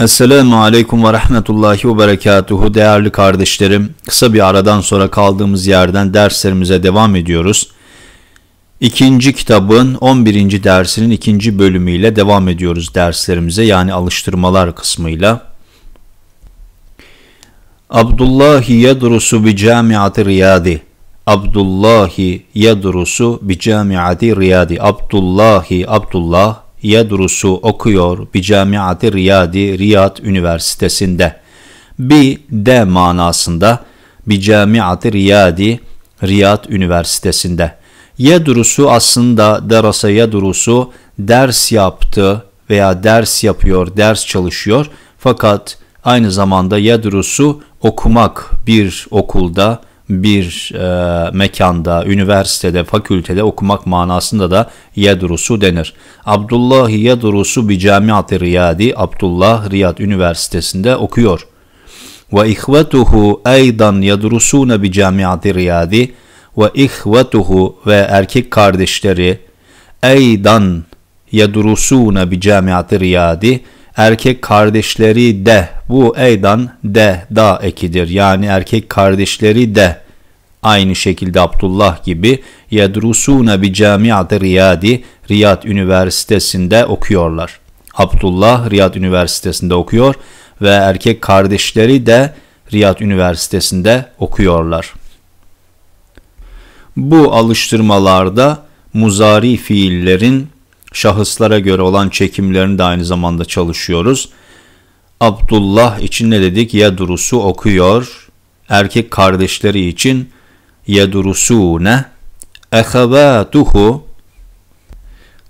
Esselamu Aleyküm ve Rahmetullahi ve Berekatuhu değerli kardeşlerim. Kısa bir aradan sonra kaldığımız yerden derslerimize devam ediyoruz. İkinci kitabın 11. dersinin ikinci bölümüyle devam ediyoruz derslerimize yani alıştırmalar kısmıyla. Abdullahi yadrusu bi camiati riyadi. Abdullahi yadrusu bi camiati riyadi. Abdullahi, Abdullah Yadrusu okuyor bir camiati Riyadi Riyad Üniversitesi'nde. Bi de manasında bir camiati Riyadi Riyad Üniversitesi'nde. Yadrusu aslında derasa yadrusu ders yaptı veya ders yapıyor, ders çalışıyor. Fakat aynı zamanda yadrusu okumak bir okulda bir e, mekanda, üniversitede, fakültede okumak manasında da yedrusu denir. Abdullah yedrusu bir camiat-ı riyadi, Abdullah Riyad Üniversitesi'nde okuyor. Ve ihvetuhu eydan yedrusuna bir camiat-ı riyadi ve ihvetuhu ve erkek kardeşleri eydan yedrusuna bir camiat-ı riyadi erkek kardeşleri de bu eydan de da ekidir. Yani erkek kardeşleri de aynı şekilde Abdullah gibi yedrusuna bi camiatı Riyadi Riyad Üniversitesi'nde okuyorlar. Abdullah Riyad Üniversitesi'nde okuyor ve erkek kardeşleri de Riyad Üniversitesi'nde okuyorlar. Bu alıştırmalarda muzari fiillerin şahıslara göre olan çekimlerini de aynı zamanda çalışıyoruz. Abdullah için ne dedik? Yadrusu okuyor. Erkek kardeşleri için yadrusune ehabatuhu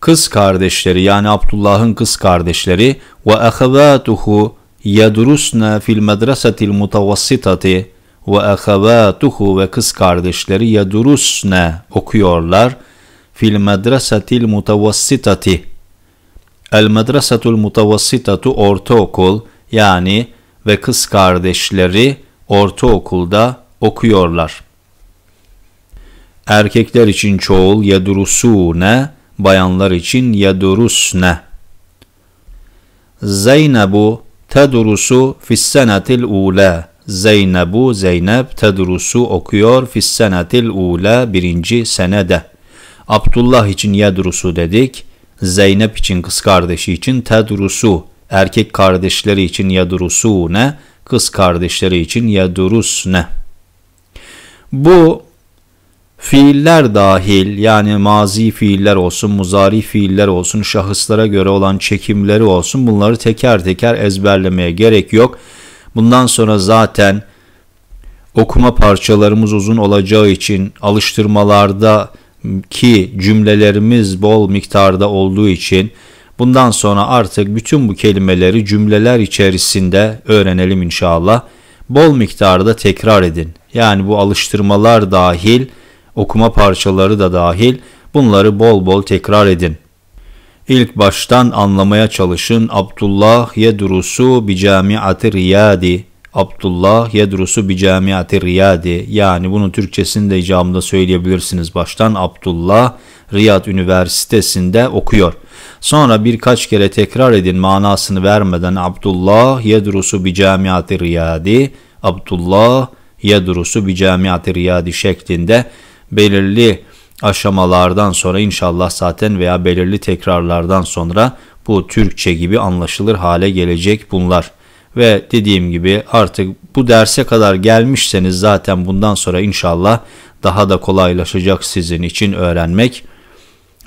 kız kardeşleri yani Abdullah'ın kız kardeşleri ve ehabatuhu yadrusna fil medresetil mutavassitati ve ehabatuhu ve kız kardeşleri yadrusna okuyorlar fil medresetil mutavassitati. El medresetul mutavassitatu ortaokul yani ve kız kardeşleri ortaokulda okuyorlar. Erkekler için çoğul ne, bayanlar için yedurusne. Zeynebu tedurusu fissenetil ule. Zeynebu Zeynep tedurusu okuyor fissenetil ule birinci senede. Abdullah için yedrusu dedik. Zeynep için kız kardeşi için tedrusu. Erkek kardeşleri için yedrusu ne? Kız kardeşleri için yedrus ne? Bu fiiller dahil yani mazi fiiller olsun, muzari fiiller olsun, şahıslara göre olan çekimleri olsun bunları teker teker ezberlemeye gerek yok. Bundan sonra zaten okuma parçalarımız uzun olacağı için alıştırmalarda ki cümlelerimiz bol miktarda olduğu için bundan sonra artık bütün bu kelimeleri cümleler içerisinde öğrenelim inşallah. Bol miktarda tekrar edin. Yani bu alıştırmalar dahil, okuma parçaları da dahil bunları bol bol tekrar edin. İlk baştan anlamaya çalışın. Abdullah yedrusu bi camiati riyadi. Abdullah yedrusu bir camiati Riyadi yani bunun Türkçesini de icamda söyleyebilirsiniz baştan Abdullah Riyad Üniversitesi'nde okuyor. Sonra birkaç kere tekrar edin manasını vermeden Abdullah yedrusu bir camiati Riyadi Abdullah yedrusu bir camiati Riyadi şeklinde belirli aşamalardan sonra inşallah zaten veya belirli tekrarlardan sonra bu Türkçe gibi anlaşılır hale gelecek bunlar. Ve dediğim gibi artık bu derse kadar gelmişseniz zaten bundan sonra inşallah daha da kolaylaşacak sizin için öğrenmek.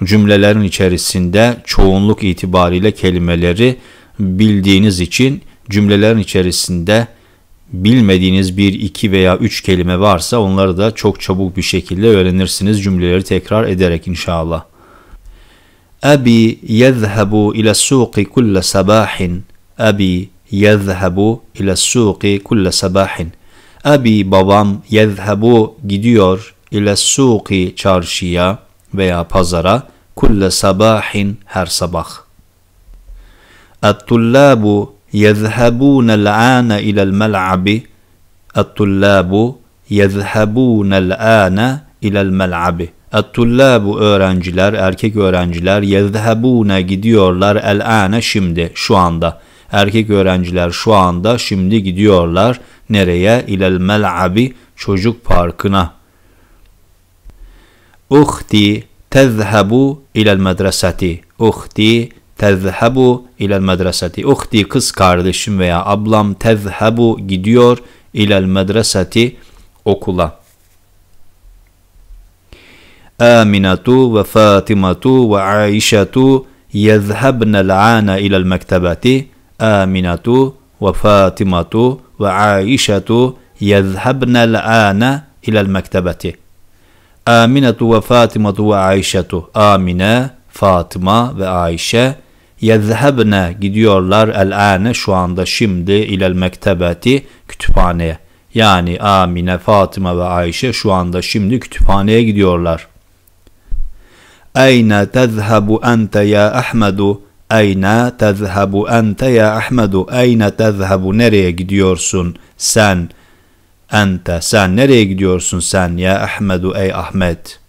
Cümlelerin içerisinde çoğunluk itibariyle kelimeleri bildiğiniz için cümlelerin içerisinde bilmediğiniz bir, iki veya üç kelime varsa onları da çok çabuk bir şekilde öğrenirsiniz cümleleri tekrar ederek inşallah. Abi yezhebu ila suqi kulle sabahin. Abi yezhebu ile suqi kulle sabahin. Abi babam yezhebu gidiyor ile suqi çarşıya veya pazara kulle sabahin her sabah. At-tullabu yezhebunel ane ilel mel'abi. At-tullabu yezhebunel ane ilel mel'abi. et öğrenciler, erkek öğrenciler yezhebune gidiyorlar el-ane şimdi, şu anda. Erkek öğrenciler şu anda şimdi gidiyorlar. Nereye? İlel mel'abi çocuk parkına. Uhti tezhebu ilel medreseti. Uhti tezhebu ilel medreseti. Uhti kız kardeşim veya ablam tezhebu gidiyor ilel medreseti okula. Aminatu ve Fatimatu ve Aişatu yezhebnel ana ilel mektebeti. Aminatu ve Fatimatu ve Aişatu yezhebnel ana ilel mektebeti. Aminatu ve Fatimatu ve Aişatu. ve Ayşe yezhebne gidiyorlar el şu anda şimdi ilel mektebeti kütüphaneye. Yani Amine, Fatıma ve Ayşe şu anda şimdi kütüphaneye gidiyorlar. Eyne tezhebu ente ya Ahmedu? Ayna tezhebu ente ya Ahmedu. Ayna tezhebu. Nereye gidiyorsun sen? Ente. Sen nereye gidiyorsun sen ya Ahmedu ey Ahmet?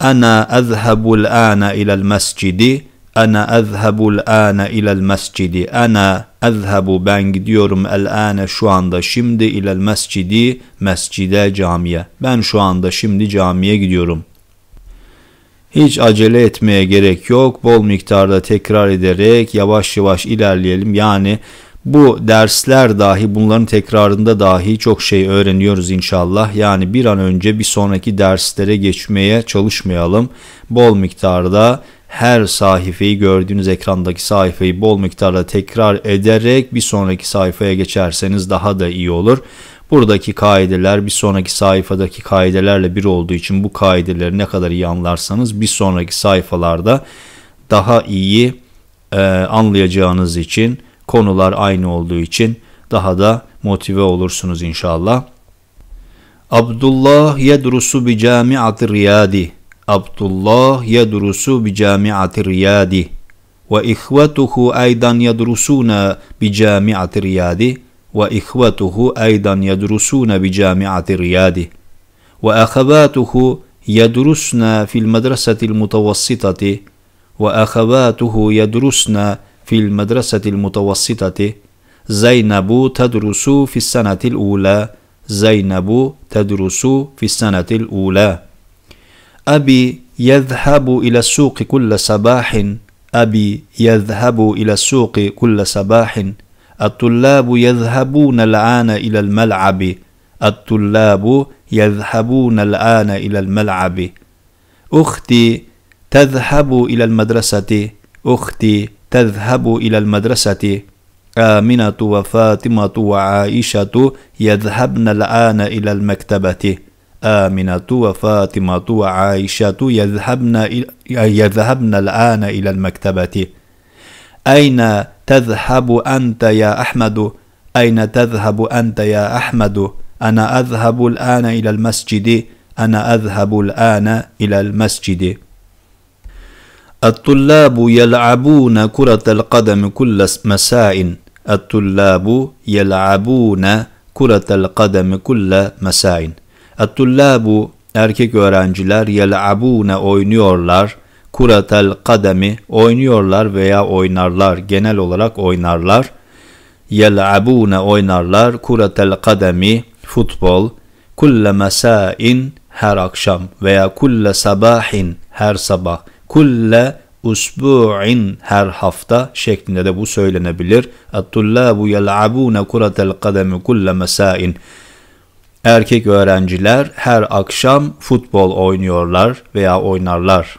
Ana ezhebu'l ana ila'l mescidi. Ana ezhebu'l ana ila'l mescidi. Ana ezhebu ben gidiyorum el ana şu anda şimdi ila'l mescidi mescide camiye. Ben şu anda şimdi camiye gidiyorum. Hiç acele etmeye gerek yok. Bol miktarda tekrar ederek yavaş yavaş ilerleyelim. Yani bu dersler dahi bunların tekrarında dahi çok şey öğreniyoruz inşallah. Yani bir an önce bir sonraki derslere geçmeye çalışmayalım. Bol miktarda her sayfayı gördüğünüz ekrandaki sayfayı bol miktarda tekrar ederek bir sonraki sayfaya geçerseniz daha da iyi olur. Buradaki kaideler bir sonraki sayfadaki kaidelerle bir olduğu için bu kaideleri ne kadar iyi anlarsanız bir sonraki sayfalarda daha iyi e, anlayacağınız için konular aynı olduğu için daha da motive olursunuz inşallah. Abdullah yedrusu bi camiati riyadi. Abdullah yedrusu bi camiati riyadi. Ve ihvetuhu aydan yedrusuna bi camiati riyadi. واخوته ايضا يدرسون بجامعه الرياض واخواته يدرسن في المدرسه المتوسطه واخواته يدرسن في المدرسه المتوسطه زينب تدرس في السنه الاولى زينب تدرس في السنه الاولى ابي يذهب الى السوق كل صباح ابي يذهب الى السوق كل صباح الطلاب يذهبون الآن إلى الملعب الطلاب يذهبون الآن إلى الملعب أختي تذهب إلى المدرسة أختي تذهب إلى المدرسة آمنة وفاطمة وعائشة يذهبن الآن إلى المكتبة آمنة وفاطمة وعائشة يذهبن, يذهبن الآن إلى المكتبة أين tezhabu anta ya Ahmedu ayne tezhabu ente ya Ahmedu ana ezhabul ana ilel mescidi ana ezhabul ana ilel mescidi الطلاب يلعبون كرة القدم كل مساء الطلاب يلعبون كرة القدم كل مساء الطلاب erkek öğrenciler yel'abune oynuyorlar kuratel kademi oynuyorlar veya oynarlar. Genel olarak oynarlar. Yel'abune oynarlar. Kuratel kademi futbol. Kulle mesain her akşam veya kulle sabahin her sabah. Kulle usbu'in her hafta şeklinde de bu söylenebilir. Ettullabu yel'abune kuratel kademi kulle mesain. Erkek öğrenciler her akşam futbol oynuyorlar veya oynarlar.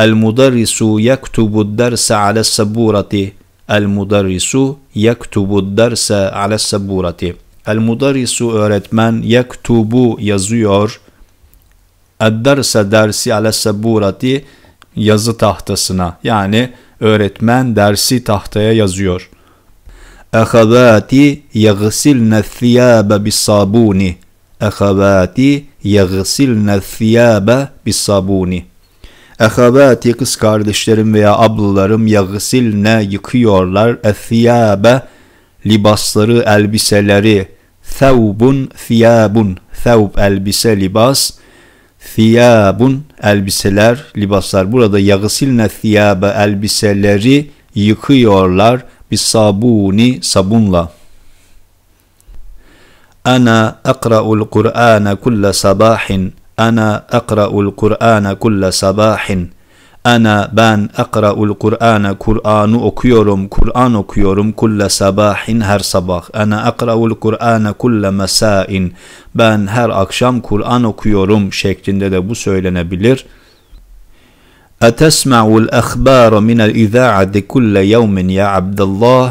El-mudarrisu yaktubu derse ala saburati. El-mudarrisu yaktubu derse ala saburati. El-mudarrisu öğretmen yaktubu yazıyor. Ed-derse dersi ala saburati yazı tahtasına. Yani öğretmen dersi tahtaya yazıyor. Ahavati yagsilne thiyâbe bis sabuni. Ahavati yagsilne thiyâbe bis sabuni. Ehabati kız kardeşlerim veya ablalarım yagsilne yıkıyorlar. Ethiyabe libasları, elbiseleri. Thevbun fiyabun. Thevb elbise, libas. Thiyabun elbiseler, libaslar. Burada yagsilne thiyabe elbiseleri yıkıyorlar. Bir sabuni sabunla. Ana akra'ul Kur'ane kulle sabahin. أنا أقرأ القرآن كل صباح أنا بان أقرأ القرآن قرآن أكيورم قرآن أكيورم كل صباح هر صباح أنا أقرأ القرآن كل مساء ben her akşam Kur'an okuyorum şeklinde de bu söylenebilir. أتسمع الأخبار من الإذاعة كل يوم يا عبد الله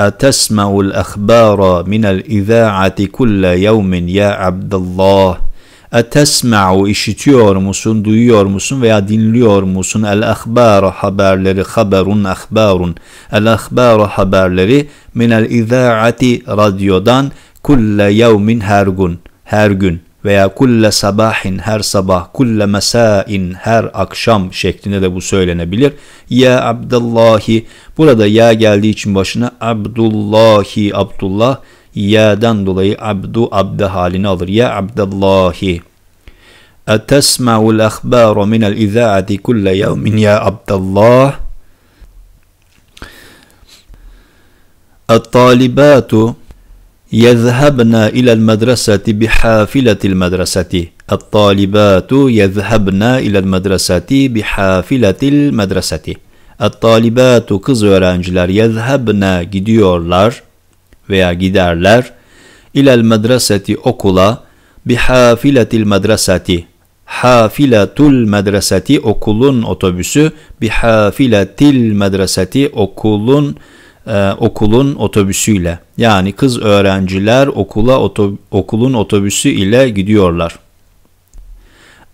أتسمع الأخبار من الإذاعة كل يوم يا عبد الله etesma'u işitiyor musun, duyuyor musun veya dinliyor musun? El ahbar haberleri, haberun ahbarun. El ahbar haberleri min el izaati radyodan kulle yevmin her gün, her gün veya kulle sabahin her sabah, kulle mesain her akşam şeklinde de bu söylenebilir. Ya Abdullahi burada ya geldiği için başına Abdullahi Abdullah Ya'dan dolayı abdu abde halini alır. Ya abdallahi. Etesma'ul akhbaru el izaati kulle yevmin ya abdallah. الطالبات يذهبن إلى المدرسة بحافلة المدرسة الطالبات يذهبن إلى المدرسة بحافلة المدرسة الطالبات kız öğrenciler yezhebne gidiyorlar veya giderler ilel medreseti okula bi hafiletil medreseti hafiletul medreseti okulun otobüsü bi hafiletil medreseti okulun e, okulun otobüsüyle yani kız öğrenciler okula otob okulun otobüsü ile gidiyorlar.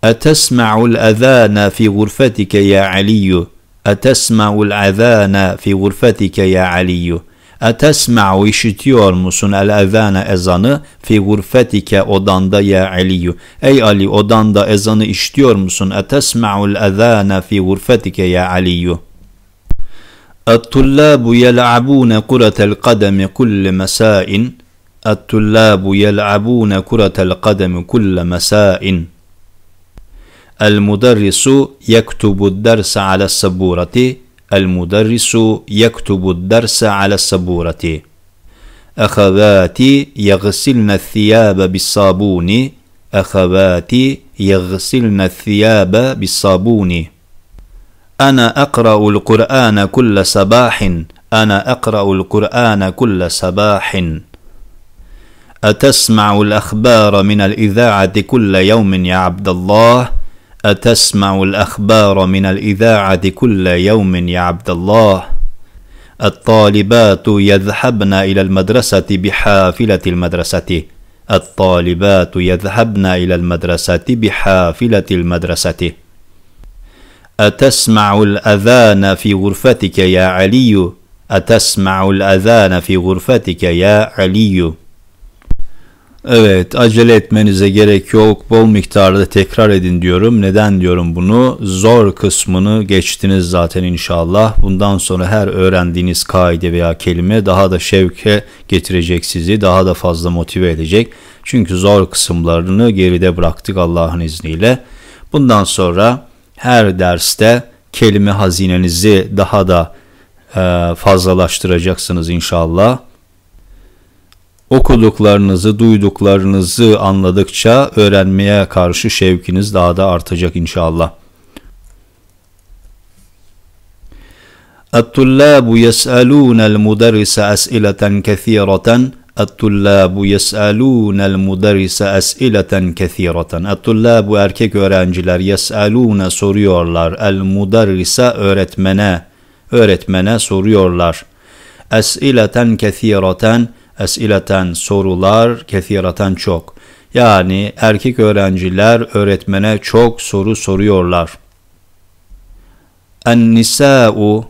Etesma'ul ezâne fi gurfetike ya Aliyyü Etesma'ul ezâne fi gurfetike ya Aliyyü أتسمع ويشتيور مسون الأذان أزانة في غرفتك أوداندا يا علي أي علي أوداندا أزانة إشتيور مسون أتسمع الأذان في غرفتك يا علي الطلاب يلعبون كرة القدم كل مساء الطلاب يلعبون كرة القدم كل مساء المدرس يكتب الدرس على السبوره المدرس يكتب الدرس على السبورة أخواتي يغسلن الثياب بالصابون أخواتي يغسلن الثياب بالصابون أنا أقرأ القرآن كل صباح أنا أقرأ القرآن كل صباح أتسمع الأخبار من الإذاعة كل يوم يا عبد الله؟ أتسمع الأخبار من الإذاعة كل يوم يا عبد الله؟ الطالبات يذهبن إلى المدرسة بحافلة المدرسة. الطالبات يذهبن إلى المدرسة بحافلة المدرسة. أتسمع الأذان في غرفتك يا علي؟ أتسمع الأذان في غرفتك يا علي؟ Evet acele etmenize gerek yok. Bol miktarda tekrar edin diyorum. Neden diyorum bunu? Zor kısmını geçtiniz zaten inşallah. Bundan sonra her öğrendiğiniz kaide veya kelime daha da şevke getirecek sizi. Daha da fazla motive edecek. Çünkü zor kısımlarını geride bıraktık Allah'ın izniyle. Bundan sonra her derste kelime hazinenizi daha da e, fazlalaştıracaksınız inşallah okuduklarınızı, duyduklarınızı anladıkça öğrenmeye karşı şevkiniz daha da artacak inşallah. el الطلاب يسألون المدرس أسئلة كثيرة el يسألون المدرس أسئلة كثيرة الطلاب erkek öğrenciler يسألون soruyorlar el mudarrisa öğretmene öğretmene soruyorlar. Es'ileten kesireten Esileten sorular kethireten çok. Yani erkek öğrenciler öğretmene çok soru soruyorlar. En-nisa'u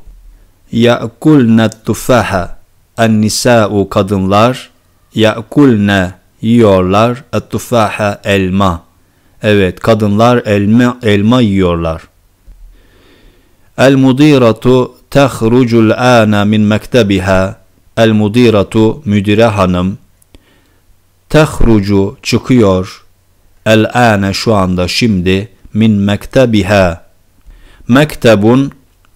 ya'kulne tufaha. En-nisa'u kadınlar ya'kulne yiyorlar et-tufaha elma. Evet kadınlar elma, elma yiyorlar. El-mudiratu tehrucul ana min mektebiha El mudiratu müdire hanım. Tehrucu çıkıyor. El ane şu anda şimdi min mektebiha. Mektebun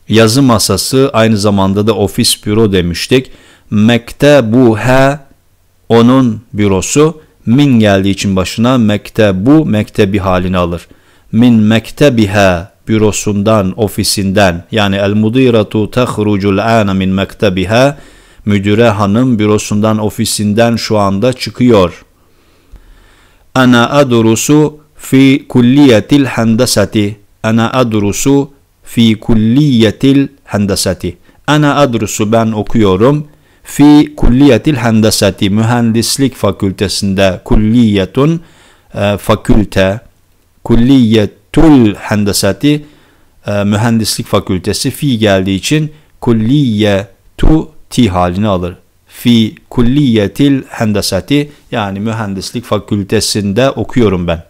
yazı masası aynı zamanda da ofis büro demiştik. Mektebuha onun bürosu min geldiği için başına mektebu mektebi halini alır. Min mektebiha bürosundan, ofisinden yani el mudiratu tehrucul ana min mektebiha müdüre hanım bürosundan ofisinden şu anda çıkıyor. Ana adrusu fi kulliyetil hendesati. Ana adrusu fi kulliyetil hendesati. Ana adrusu ben okuyorum. Fi kulliyetil hendesati. Mühendislik fakültesinde kulliyetun e, fakülte. Kulliyetul hendesati. E, mühendislik fakültesi fi geldiği için kulliyetu T halini alır. Fi kulliyetil hendesati yani mühendislik fakültesinde okuyorum ben.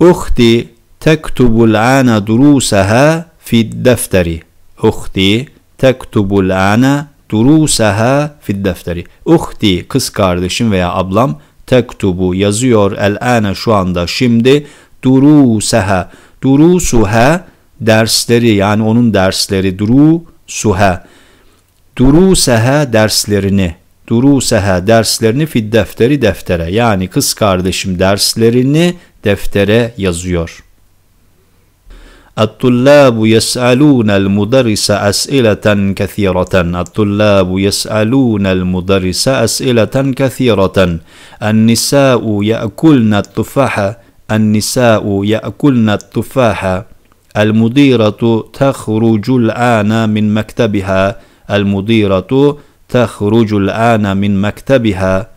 Uhti tektubul ana durusaha fi defteri. Uhti tektubul ana durusaha fi defteri. Uhti kız kardeşim veya ablam tektubu yazıyor el ana şu anda şimdi durusaha. Durusuha dersleri yani onun dersleri duru durusuha duruseha derslerini duruseha derslerini fid defteri deftere yani kız kardeşim derslerini deftere yazıyor. الطلاب يسألون المدرس أسئلة كثيرة الطلاب يسألون المدرس أسئلة كثيرة النساء يأكلن التفاحة النساء يأكلن التفاحة المديرة تخرج الآن من مكتبها المديرة تخرج الآن من مكتبها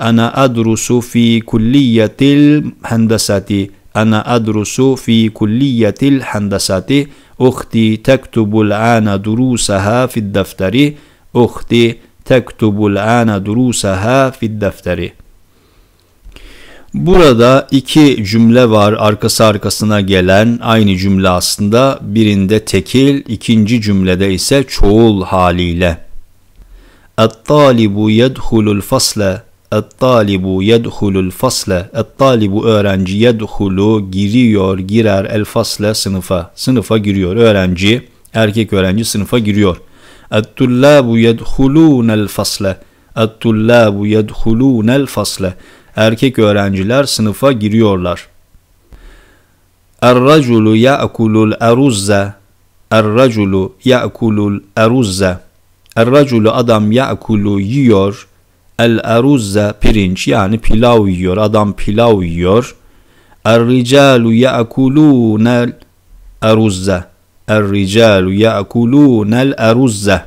أنا أدرس في كلية الهندسة أنا أدرس في كلية الهندسة أختي تكتب الآن دروسها في الدفتر أختي تكتب الآن دروسها في الدفتر Burada iki cümle var arkası arkasına gelen aynı cümle aslında birinde tekil ikinci cümlede ise çoğul haliyle. At-talibu yedhulul fasle Et-talibu yedhulul fasle Et-talibu öğrenci yedhulu giriyor girer el fasle sınıfa. Sınıfa giriyor öğrenci erkek öğrenci sınıfa giriyor. Et-tullabu yedhulunel fasle Et-tullabu yedhulunel fasle erkek öğrenciler sınıfa giriyorlar. Er-raculu ya'kulul eruzze Er-raculu ya'kulul eruzze Er-raculu adam ya'kulu yiyor El-eruzze pirinç yani pilav yiyor. Adam pilav yiyor. Er-ricalu ya'kulunel eruzze Er-ricalu ya'kulunel eruzze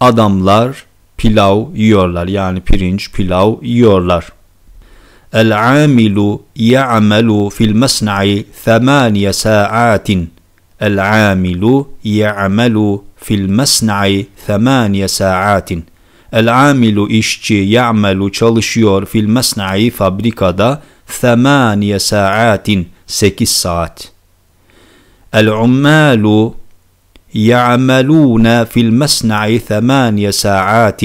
Adamlar pilav yiyorlar. Yani pirinç, pilav yiyorlar. العامل يعمل في المصنع ثمانية ساعات العامل يعمل في المصنع ثمانية ساعات العامل إشتي يعمل çalışıyor في المصنع fabrikada ثمانية ساعات 8 ساعات العمال يعملون في المصنع ثمانية ساعات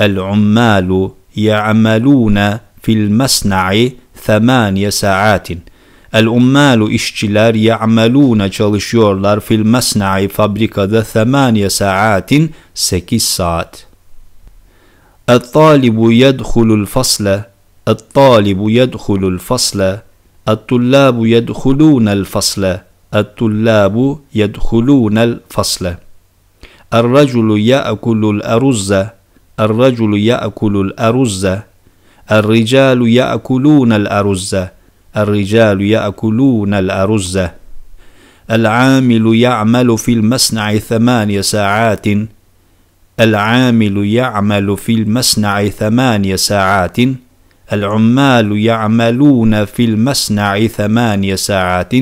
العمال يعملون في المصنع ثمانية ساعات الأمال إشتلار يعملون çalışıyorlar في المصنع fabrikada ثمانية ساعات 8 ساعت الطالب يدخل الفصل الطالب يدخل الفصل الطلاب يدخلون الفصل الطلاب يدخلون الفصل الرجل يأكل الأرز الرجل يأكل الأرز الرجال يأكلون الأرز الرجال يأكلون الأرز العامل يعمل في المصنع ثماني ساعات العامل يعمل في المصنع ثماني ساعات العمال يعملون في المصنع ثماني ساعات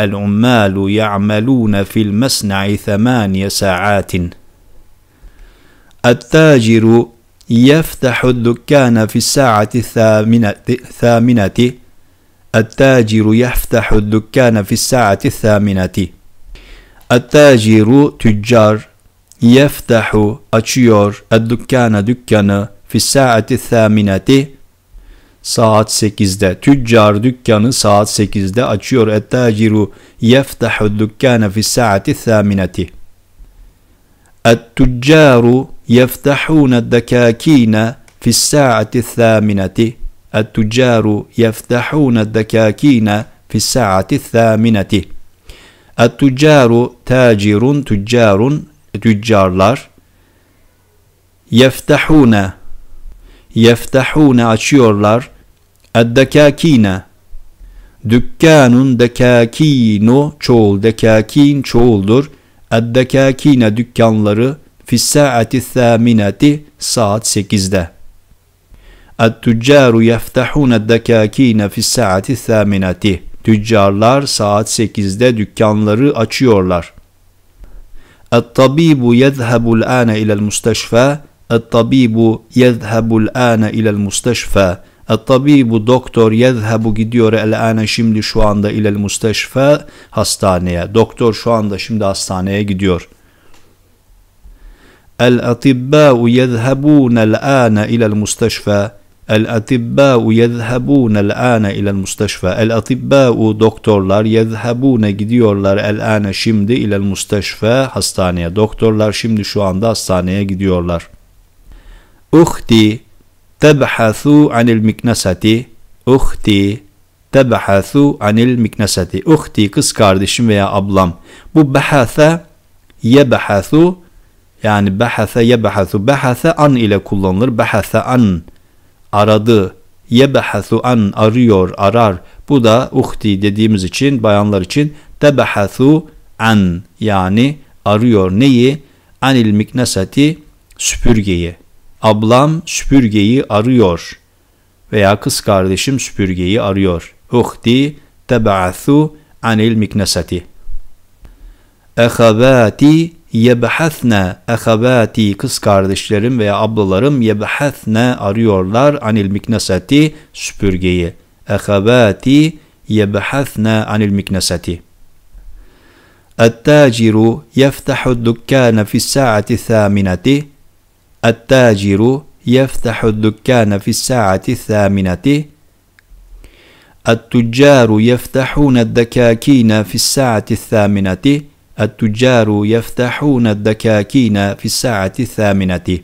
العمال يعملون في المصنع ثماني ساعات التاجر يفتح الدكان في الساعة الثامنة, الثامنة التاجر يفتح الدكان في الساعة الثامنة التاجر تجار يفتح açıyor الدكان دكان في الساعة الثامنة saat 8'de tüccar dükkanı saat 8'de açıyor ettaciru yeftahu dükkane fi saati thaminati et tüccaru يفتحون الدكاكين في الساعة الثامنة التجار يفتحون الدكاكين في الساعة الثامنة التجار تاجر تجار tüccarlar yeftahune yeftahune açıyorlar eddekakine dükkanun dekakino çoğul dekakin çoğuldur eddekakine dükkanları fissaati thaminati saat 8'de. Tüccaru yeftahuna dakakine fissaati thaminati. Tüccarlar saat 8'de dükkanları açıyorlar. At-tabibu yezhebu l-ana ila'l musteşfa. At-tabibu yezhebu l-ana ila'l musteşfa. At-tabibu doktor yezhebu gidiyor el-ana şimdi şu anda ila'l musteşfa hastaneye. Doktor şu anda şimdi hastaneye gidiyor.'' الأطباء يذهبون الآن إلى المستشفى الأطباء يذهبون الآن إلى المستشفى الأطباء doktorlar yezhabune gidiyorlar الآن şimdi إلى المستشفى hastaneye doktorlar şimdi şu anda hastaneye gidiyorlar أختي تبحث عن المكنسة أختي tebehathu anil mikneseti. Uhti kız kardeşim veya ablam. Bu behatha yebehathu yani behase yebehasu behase an ile kullanılır. Behase an aradı. Yebehasu an arıyor, arar. Bu da uhti dediğimiz için bayanlar için tebehasu an yani arıyor neyi? Anil miknesati süpürgeyi. Ablam süpürgeyi arıyor veya kız kardeşim süpürgeyi arıyor. Uhti tebe'athu anil miknesati. Ehazati yebhathne ehabati kız kardeşlerim veya ablalarım yebhathne arıyorlar anil miknesati süpürgeyi. Ehabati yebhathne anil miknesati. Ettaciru yeftahu dükkâne fis saati thâminati. Ettaciru yeftahu dükkâne fis saati thâminati. التجار يفتحون الدكاكين في الساعة الثامنة التجار يفتحون الدكاكين في الساعة الثامنة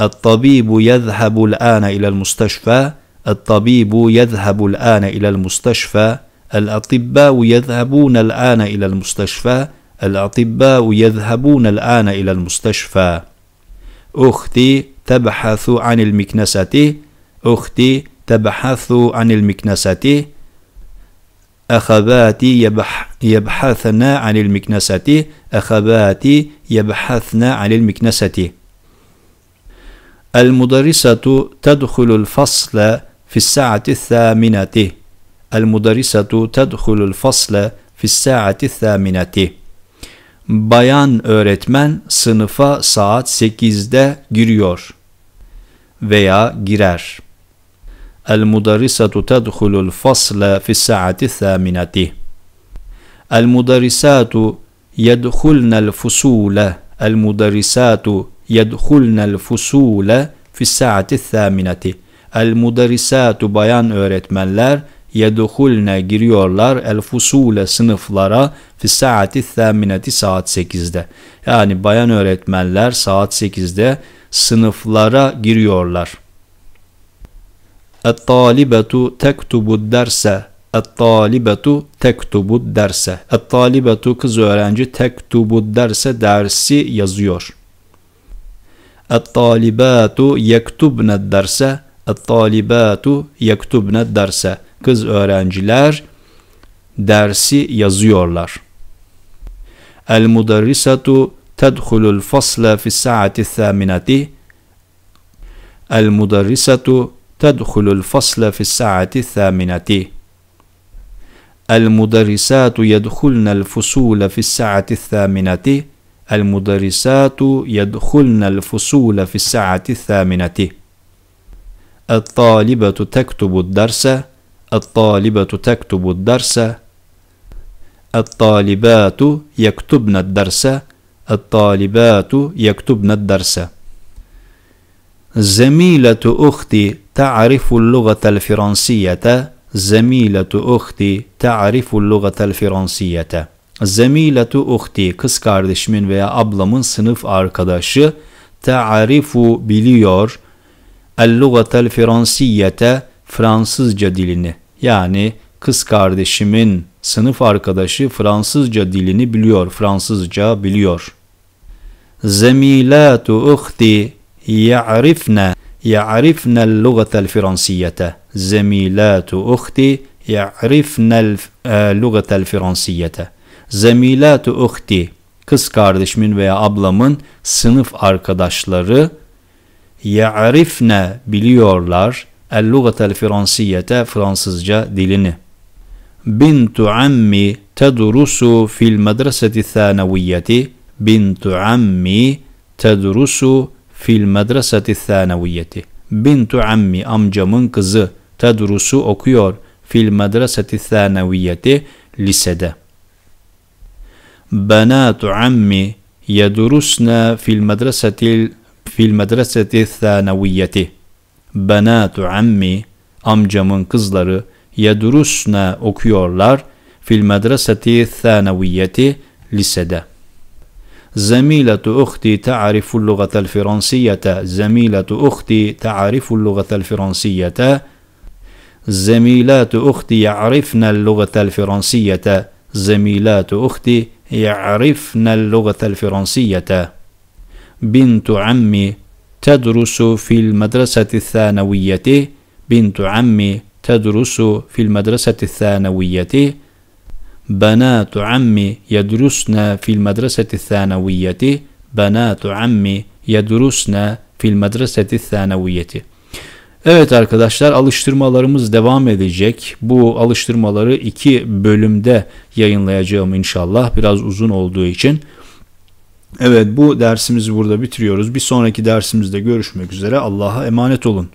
الطبيب يذهب الآن إلى المستشفى الطبيب يذهب الآن إلى المستشفى الأطباء يذهبون الآن إلى المستشفى الأطباء يذهبون الآن إلى المستشفى أختي تبحث عن المكنسة أختي تبحث عن المكنسة Ehabati yebhathna anil mikneseti. Ehabati yebhathna anil mikneseti. El mudarrisatu tedhulul fasle fissaati thaminati. El mudarrisatu tedhulul fasle fissaati thaminati. Bayan öğretmen sınıfa saat 8'de giriyor veya girer. El mudarrisatu tedhulul fasla fis saati thaminati. El mudarrisatu yedhulnel fusule. El mudarrisatu yedhulnel fusule fis saati thaminati. El mudarrisatu bayan öğretmenler yedhulne giriyorlar el fusule sınıflara fi saati thamineti saat 8'de. Yani bayan öğretmenler saat 8'de sınıflara giriyorlar. Et-talibetu tektubu derse. Et-talibetu tektubu derse. Et-talibetu kız öğrenci tektubu derse dersi yazıyor. Et-talibatu yektubne derse. Et-talibatu yektubne derse. Kız öğrenciler dersi yazıyorlar. El-mudarrisatu tedhulul fasla fi saati thaminati. El-mudarrisatu تدخل الفصل في الساعة الثامنة المدرسات يدخلن الفصول في الساعة الثامنة المدرسات يدخلن الفصول في الساعة الثامنة الطالبة تكتب الدرس الطالبة تكتب الدرس الطالبات يكتبن الدرس الطالبات يكتبن الدرس زميلة أختي تعرف اللغة الفرنسية زميلة أختي تعرف اللغة الفرنسية Zemiletu uhti kız kardeşimin veya ablamın sınıf arkadaşı ta'arifu biliyor el-lugatel Fransızca dilini yani kız kardeşimin sınıf arkadaşı Fransızca dilini biliyor Fransızca biliyor. Zemiletu uhti ya'rifne يعرفن اللغة الفرنسية زميلات أختي يعرفن اللغة الفرنسية زميلات أختي kız kardeşimin veya ablamın sınıf arkadaşları ya'rifne biliyorlar el lugatel fransiyete Fransızca dilini. Bintu ammi tedrusu fil medreseti thanaviyeti Bintu ammi tedrusu fil medreseti thanaviyeti. Bintu ammi amcamın kızı tedrusu okuyor fil medreseti thanaviyeti lisede. Benatu ammi yedurusna fil medreseti fil medreseti thanaviyeti. Benatu ammi amcamın kızları yedurusna okuyorlar fil medreseti thanaviyeti lisede. زميلة أختي تعرف اللغة الفرنسية زميلة أختي تعرف اللغة الفرنسية زميلات أختي يعرفن اللغة الفرنسية زميلات أختي يعرفن اللغة الفرنسية بنت عمي تدرس في المدرسة الثانوية بنت عمي تدرس في المدرسة الثانوية benatu ammi yedrusna fil medreseti thanaviyeti benatu ammi yedrusna fil medreseti thanaviyeti. Evet arkadaşlar alıştırmalarımız devam edecek. Bu alıştırmaları iki bölümde yayınlayacağım inşallah biraz uzun olduğu için. Evet bu dersimizi burada bitiriyoruz. Bir sonraki dersimizde görüşmek üzere. Allah'a emanet olun.